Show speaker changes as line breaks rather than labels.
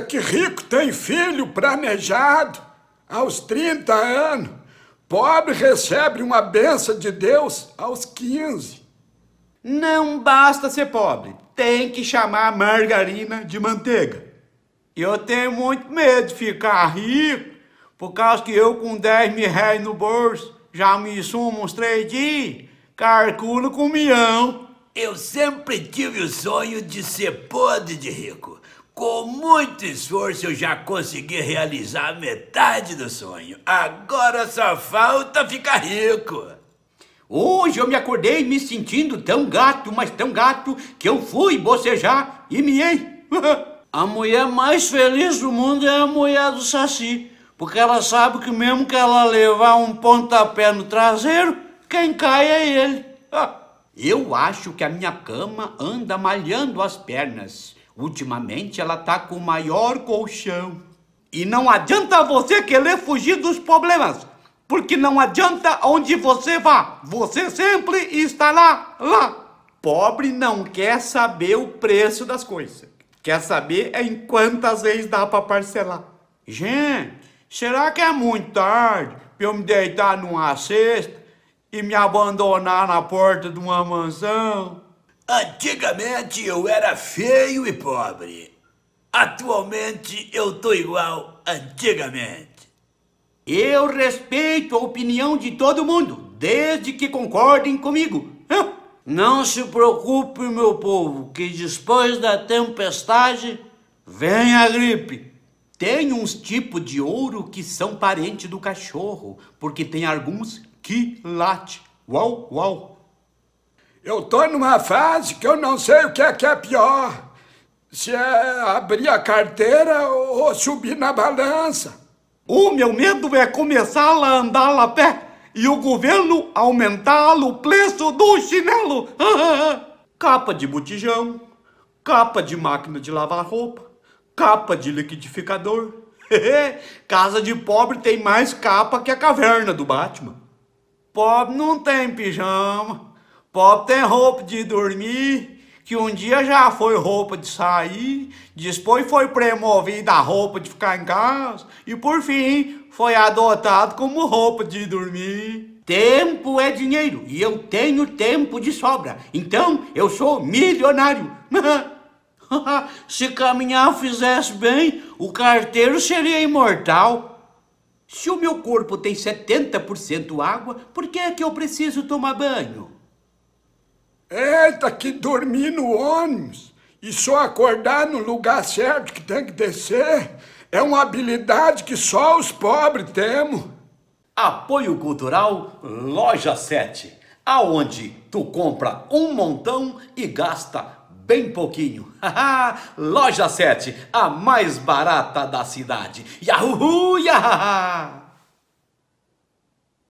que rico tem filho planejado aos 30 anos, pobre recebe uma benção de Deus aos 15. Não basta ser pobre, tem que chamar margarina de manteiga. Eu tenho muito medo de ficar rico, por causa que eu com 10 mil reais no bolso já me sumo uns três dias, calculo com mião.
milhão. Eu sempre tive o sonho de ser podre de rico. Com muito esforço eu já consegui realizar metade do sonho. Agora só falta ficar rico. Hoje eu me acordei me sentindo tão
gato, mas tão gato, que eu fui bocejar e miei. a mulher mais feliz do mundo é a mulher do Saci, porque ela sabe que mesmo que ela levar um pontapé no traseiro, quem cai é ele. eu acho que a minha cama anda malhando as pernas. Ultimamente ela tá com o maior colchão. E não adianta você querer fugir dos problemas, porque não adianta onde você vá, você sempre está lá. Pobre não quer saber o preço das coisas, quer saber é em quantas vezes dá para parcelar. Gente, será que é muito tarde para eu me deitar numa cesta e me abandonar na porta de uma mansão?
Antigamente eu era feio e pobre. Atualmente eu tô igual antigamente. Eu respeito
a opinião de todo mundo, desde que concordem comigo. Não se preocupe, meu povo, que depois da tempestade vem a gripe. Tem uns tipos de ouro que são parente do cachorro, porque tem alguns que late. Uau, uau. Eu estou numa fase que eu não sei o que é que é pior. Se é abrir a carteira ou subir na balança. O meu medo é começar a andar a pé e o governo aumentar o preço do chinelo. capa de botijão, capa de máquina de lavar roupa, capa de liquidificador. Casa de pobre tem mais capa que a caverna do Batman. Pobre não tem pijama. Pobre tem roupa de dormir, que um dia já foi roupa de sair, depois foi promovida a roupa de ficar em casa e por fim foi adotado como roupa de dormir. Tempo é dinheiro e eu tenho tempo de sobra, então eu sou milionário. Se caminhar fizesse bem, o carteiro seria imortal. Se o meu corpo tem 70% água, por que é que eu preciso tomar banho? Eita, que dormir no ônibus e só acordar no lugar certo que tem que descer é uma habilidade que só os pobres temos. Apoio Cultural Loja 7, aonde tu compra um montão e gasta bem pouquinho. Loja 7, a
mais barata da cidade. Yahoo! Yahoo!